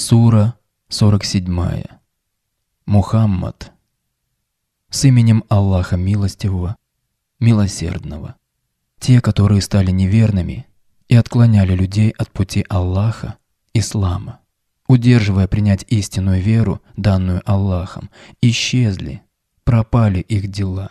Сура 47. Мухаммад. С именем Аллаха Милостивого, Милосердного. Те, которые стали неверными и отклоняли людей от пути Аллаха, Ислама, удерживая принять истинную веру, данную Аллахом, исчезли, пропали их дела.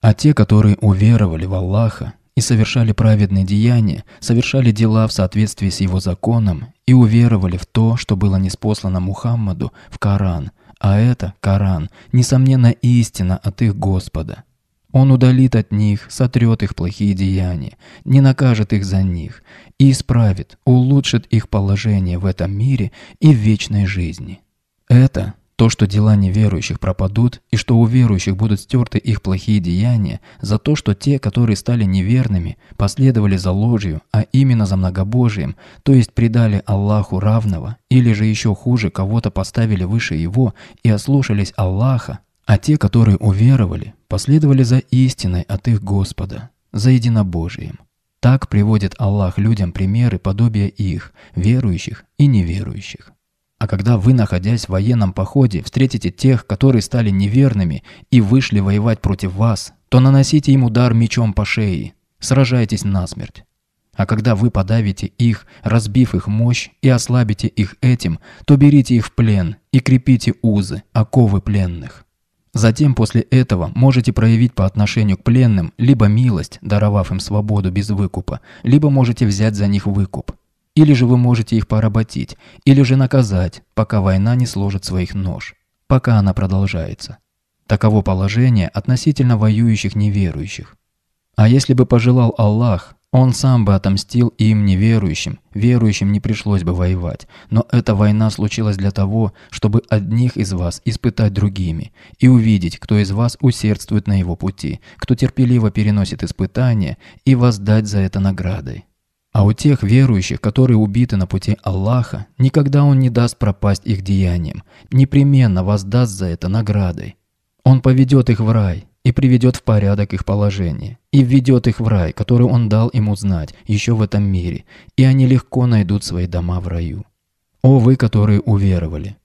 А те, которые уверовали в Аллаха и совершали праведные деяния, совершали дела в соответствии с его законом и уверовали в то, что было неспослано Мухаммаду в Коран, а это, Коран, несомненно, истина от их Господа. Он удалит от них, сотрет их плохие деяния, не накажет их за них и исправит, улучшит их положение в этом мире и в вечной жизни. Это то, что дела неверующих пропадут, и что у верующих будут стерты их плохие деяния, за то, что те, которые стали неверными, последовали за ложью, а именно за многобожием, то есть предали Аллаху равного, или же еще хуже, кого-то поставили выше его и ослушались Аллаха, а те, которые уверовали, последовали за истиной от их Господа, за единобожием. Так приводит Аллах людям примеры подобия их, верующих и неверующих. А когда вы, находясь в военном походе, встретите тех, которые стали неверными и вышли воевать против вас, то наносите им удар мечом по шее, сражайтесь насмерть. А когда вы подавите их, разбив их мощь и ослабите их этим, то берите их в плен и крепите узы, оковы пленных. Затем после этого можете проявить по отношению к пленным либо милость, даровав им свободу без выкупа, либо можете взять за них выкуп. Или же вы можете их поработить, или же наказать, пока война не сложит своих нож, пока она продолжается. Таково положение относительно воюющих неверующих. А если бы пожелал Аллах, он сам бы отомстил им неверующим, верующим не пришлось бы воевать, но эта война случилась для того, чтобы одних из вас испытать другими и увидеть, кто из вас усердствует на его пути, кто терпеливо переносит испытания и воздать за это наградой. А у тех верующих, которые убиты на пути Аллаха, никогда Он не даст пропасть их деяниям, непременно воздаст за это наградой. Он поведет их в рай и приведет в порядок их положение, и введет их в рай, который Он дал им узнать еще в этом мире, и они легко найдут свои дома в раю. О вы, которые уверовали!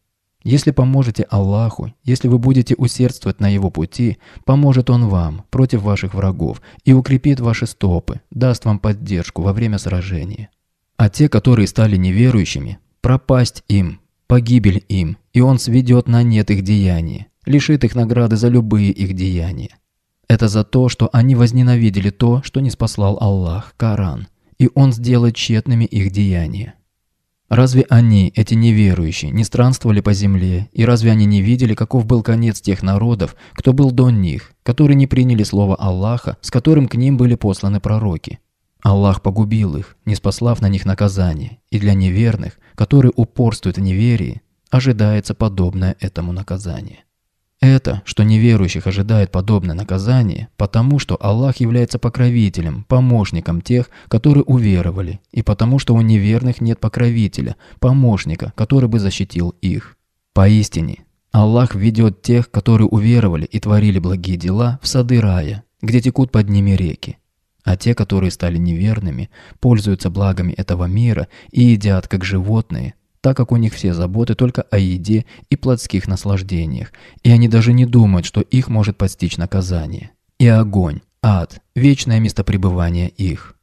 Если поможете Аллаху, если вы будете усердствовать на его пути, поможет он вам против ваших врагов и укрепит ваши стопы, даст вам поддержку во время сражения. А те, которые стали неверующими, пропасть им, погибель им, и он сведет на нет их деяния, лишит их награды за любые их деяния. Это за то, что они возненавидели то, что не спаслал Аллах, Коран, и он сделает тщетными их деяния. Разве они, эти неверующие, не странствовали по земле, и разве они не видели, каков был конец тех народов, кто был до них, которые не приняли слово Аллаха, с которым к ним были посланы пророки? Аллах погубил их, не спаслав на них наказание, и для неверных, которые упорствуют в неверии, ожидается подобное этому наказание. Это, что неверующих ожидает подобное наказание, потому что Аллах является покровителем, помощником тех, которые уверовали, и потому что у неверных нет покровителя, помощника, который бы защитил их. Поистине, Аллах ведет тех, которые уверовали и творили благие дела, в сады рая, где текут под ними реки. А те, которые стали неверными, пользуются благами этого мира и едят, как животные, так как у них все заботы только о еде и плотских наслаждениях, и они даже не думают, что их может постичь наказание. И огонь, ад, вечное место пребывания их.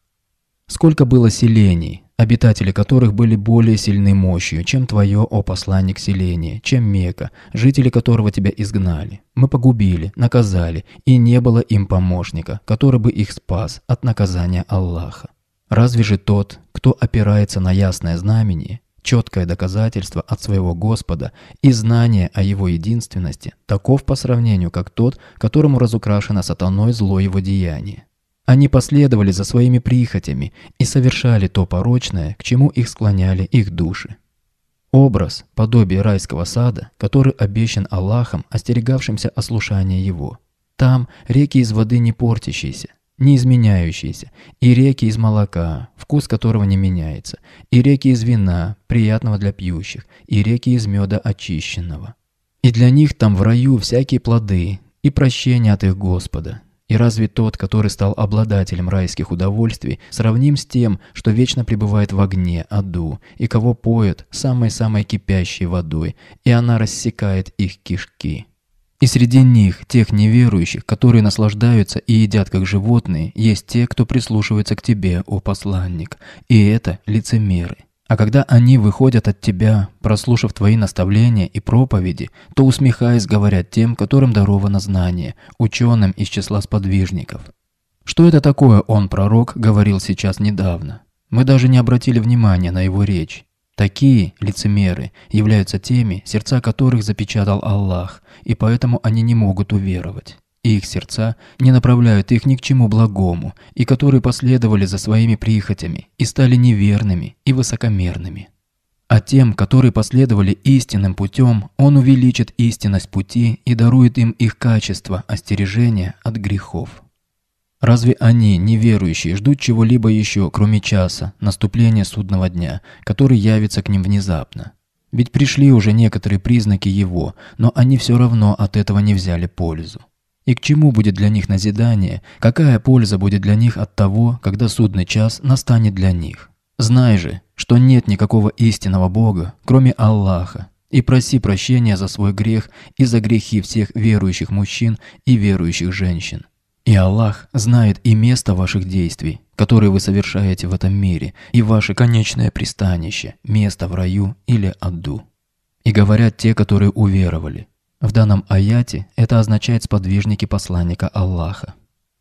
Сколько было селений, обитатели которых были более сильны мощью, чем твое, о посланник селения, чем Мека, жители которого тебя изгнали. Мы погубили, наказали, и не было им помощника, который бы их спас от наказания Аллаха. Разве же тот, кто опирается на ясное знамение, четкое доказательство от своего Господа и знание о его единственности, таков по сравнению, как тот, которому разукрашено сатаной зло его деяние. Они последовали за своими прихотями и совершали то порочное, к чему их склоняли их души. Образ, подобие райского сада, который обещан Аллахом, остерегавшимся ослушания его. Там реки из воды не портящиеся, не изменяющиеся, и реки из молока, вкус которого не меняется, и реки из вина, приятного для пьющих, и реки из меда очищенного. И для них там в раю всякие плоды, и прощение от их Господа. И разве тот, который стал обладателем райских удовольствий, сравним с тем, что вечно пребывает в огне, аду, и кого поет самой-самой кипящей водой, и она рассекает их кишки?» И среди них, тех неверующих, которые наслаждаются и едят как животные, есть те, кто прислушивается к тебе, о посланник. И это лицемеры. А когда они выходят от тебя, прослушав твои наставления и проповеди, то усмехаясь говорят тем, которым даровано знание, ученым из числа сподвижников. Что это такое он, пророк, говорил сейчас недавно? Мы даже не обратили внимания на его речь. Такие лицемеры являются теми, сердца которых запечатал Аллах, и поэтому они не могут уверовать. Их сердца не направляют их ни к чему благому, и которые последовали за своими прихотями и стали неверными и высокомерными. А тем, которые последовали истинным путем, Он увеличит истинность пути и дарует им их качество остережения от грехов. Разве они, неверующие, ждут чего-либо еще, кроме часа, наступления судного дня, который явится к ним внезапно? Ведь пришли уже некоторые признаки его, но они все равно от этого не взяли пользу. И к чему будет для них назидание, какая польза будет для них от того, когда судный час настанет для них? Знай же, что нет никакого истинного Бога, кроме Аллаха, и проси прощения за свой грех и за грехи всех верующих мужчин и верующих женщин. И Аллах знает и место ваших действий, которые вы совершаете в этом мире, и ваше конечное пристанище, место в раю или аду. И говорят те, которые уверовали. В данном аяте это означает сподвижники посланника Аллаха.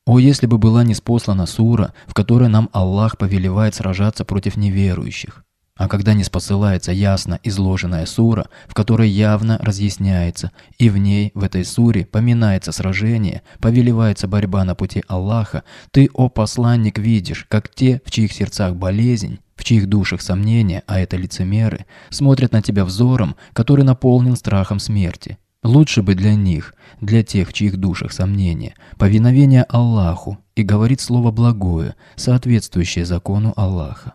О, если бы была неспослана сура, в которой нам Аллах повелевает сражаться против неверующих. А когда не спосылается ясно изложенная сура, в которой явно разъясняется, и в ней, в этой суре, поминается сражение, повелевается борьба на пути Аллаха, ты, о посланник, видишь, как те, в чьих сердцах болезнь, в чьих душах сомнения, а это лицемеры, смотрят на тебя взором, который наполнен страхом смерти. Лучше бы для них, для тех, в чьих душах сомнения, повиновение Аллаху и говорит слово благое, соответствующее закону Аллаха.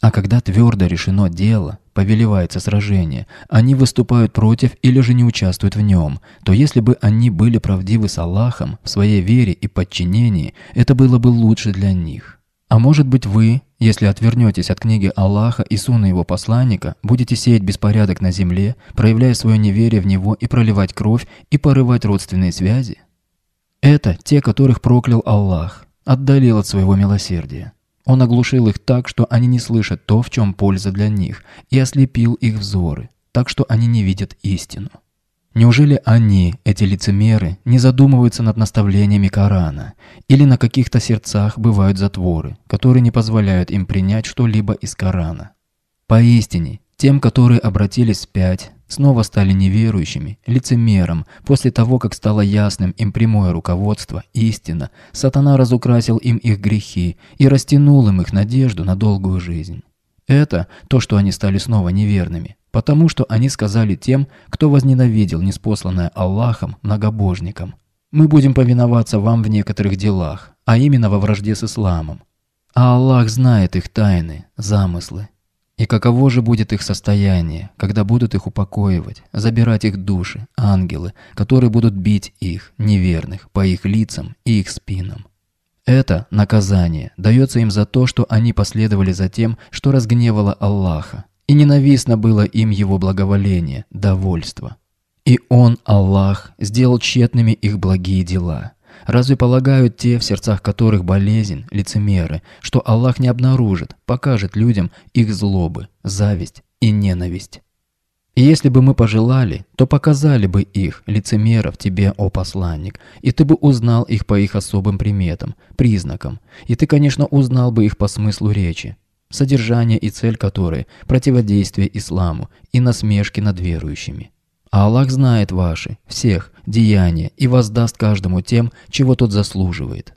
А когда твердо решено дело, повелевается сражение, они выступают против или же не участвуют в нем, то если бы они были правдивы с Аллахом в своей вере и подчинении, это было бы лучше для них. А может быть вы, если отвернетесь от книги Аллаха и сунны его посланника, будете сеять беспорядок на земле, проявляя свое неверие в него и проливать кровь и порывать родственные связи? Это те, которых проклял Аллах, отдалил от своего милосердия. Он оглушил их так, что они не слышат то, в чем польза для них, и ослепил их взоры, так что они не видят истину. Неужели они, эти лицемеры, не задумываются над наставлениями Корана? Или на каких-то сердцах бывают затворы, которые не позволяют им принять что-либо из Корана? Поистине, тем, которые обратились в вспять, снова стали неверующими, лицемером. После того, как стало ясным им прямое руководство, истина, сатана разукрасил им их грехи и растянул им их надежду на долгую жизнь. Это то, что они стали снова неверными, потому что они сказали тем, кто возненавидел неспосланное Аллахом многобожникам. «Мы будем повиноваться вам в некоторых делах, а именно во вражде с исламом. А Аллах знает их тайны, замыслы и каково же будет их состояние, когда будут их упокоивать, забирать их души, ангелы, которые будут бить их, неверных, по их лицам и их спинам. Это наказание дается им за то, что они последовали за тем, что разгневало Аллаха, и ненавистно было им его благоволение, довольство. И Он, Аллах, сделал тщетными их благие дела. Разве полагают те, в сердцах которых болезнь, лицемеры, что Аллах не обнаружит, покажет людям их злобы, зависть и ненависть? И если бы мы пожелали, то показали бы их, лицемеров, тебе, о посланник, и ты бы узнал их по их особым приметам, признакам, и ты, конечно, узнал бы их по смыслу речи, содержание и цель которой – противодействие исламу и насмешки над верующими. А Аллах знает ваши, всех, деяния и воздаст каждому тем, чего тот заслуживает.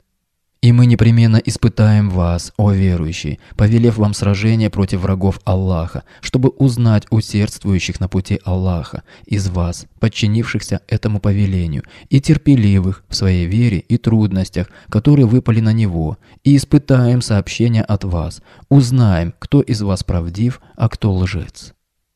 И мы непременно испытаем вас, о верующие, повелев вам сражение против врагов Аллаха, чтобы узнать усердствующих на пути Аллаха из вас, подчинившихся этому повелению, и терпеливых в своей вере и трудностях, которые выпали на него, и испытаем сообщения от вас, узнаем, кто из вас правдив, а кто лжец.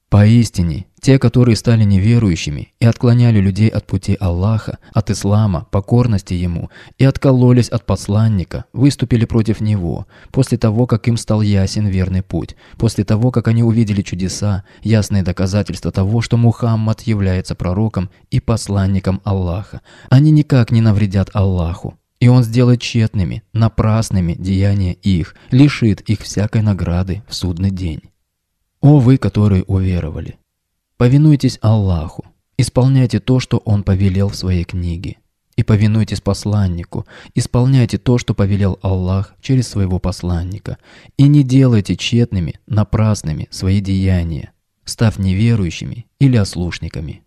Поистине, те, которые стали неверующими и отклоняли людей от пути Аллаха, от ислама, покорности ему, и откололись от посланника, выступили против него, после того, как им стал ясен верный путь, после того, как они увидели чудеса, ясные доказательства того, что Мухаммад является пророком и посланником Аллаха. Они никак не навредят Аллаху. И он сделает тщетными, напрасными деяния их, лишит их всякой награды в судный день. О вы, которые уверовали! Повинуйтесь Аллаху, исполняйте то, что Он повелел в своей книге, и повинуйтесь посланнику, исполняйте то, что повелел Аллах через своего посланника, и не делайте тщетными, напрасными свои деяния, став неверующими или ослушниками.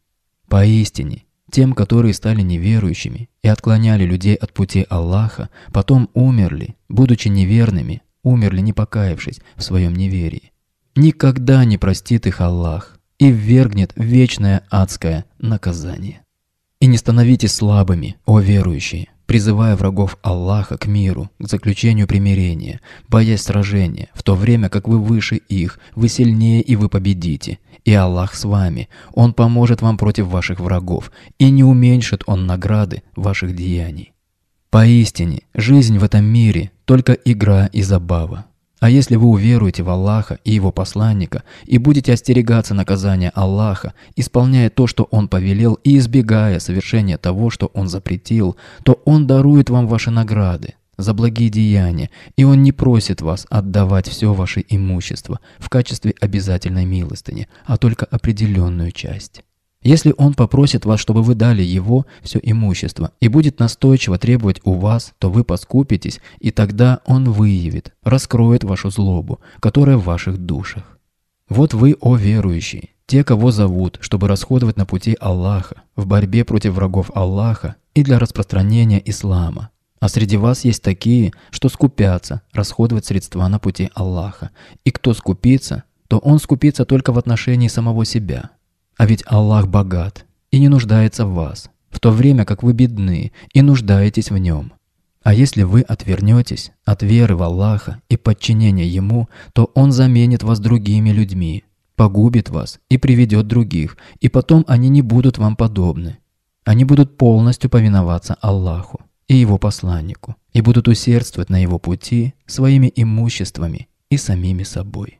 Поистине, тем, которые стали неверующими и отклоняли людей от пути Аллаха, потом умерли, будучи неверными, умерли не покаявшись в своем неверии никогда не простит их Аллах и ввергнет вечное адское наказание. И не становитесь слабыми, о верующие, призывая врагов Аллаха к миру, к заключению примирения, боясь сражения, в то время как вы выше их, вы сильнее и вы победите. И Аллах с вами, Он поможет вам против ваших врагов, и не уменьшит Он награды ваших деяний. Поистине, жизнь в этом мире – только игра и забава. А если вы уверуете в Аллаха и его посланника и будете остерегаться наказания Аллаха, исполняя то, что он повелел, и избегая совершения того, что он запретил, то он дарует вам ваши награды за благие деяния, и он не просит вас отдавать все ваше имущество в качестве обязательной милостыни, а только определенную часть. Если он попросит вас, чтобы вы дали его все имущество, и будет настойчиво требовать у вас, то вы поскупитесь, и тогда он выявит, раскроет вашу злобу, которая в ваших душах. Вот вы, о верующий, те, кого зовут, чтобы расходовать на пути Аллаха, в борьбе против врагов Аллаха и для распространения ислама. А среди вас есть такие, что скупятся расходовать средства на пути Аллаха. И кто скупится, то он скупится только в отношении самого себя – а ведь Аллах богат и не нуждается в вас, в то время как вы бедны и нуждаетесь в нем. А если вы отвернетесь от веры в Аллаха и подчинения Ему, то Он заменит вас другими людьми, погубит вас и приведет других, и потом они не будут вам подобны. Они будут полностью повиноваться Аллаху и Его посланнику, и будут усердствовать на Его пути своими имуществами и самими собой.